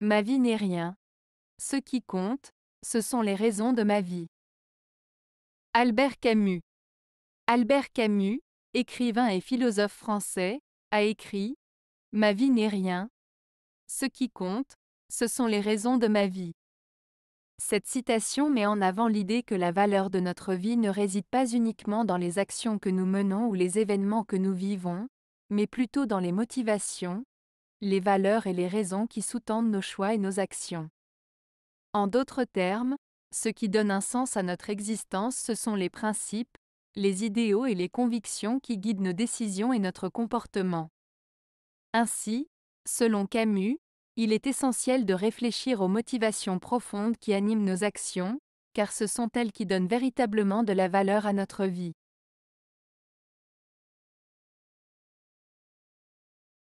Ma vie n'est rien. Ce qui compte, ce sont les raisons de ma vie. Albert Camus. Albert Camus, écrivain et philosophe français, a écrit Ma vie n'est rien. Ce qui compte, ce sont les raisons de ma vie. Cette citation met en avant l'idée que la valeur de notre vie ne réside pas uniquement dans les actions que nous menons ou les événements que nous vivons, mais plutôt dans les motivations, les valeurs et les raisons qui sous-tendent nos choix et nos actions. En d'autres termes, ce qui donne un sens à notre existence, ce sont les principes, les idéaux et les convictions qui guident nos décisions et notre comportement. Ainsi, selon Camus, il est essentiel de réfléchir aux motivations profondes qui animent nos actions, car ce sont elles qui donnent véritablement de la valeur à notre vie.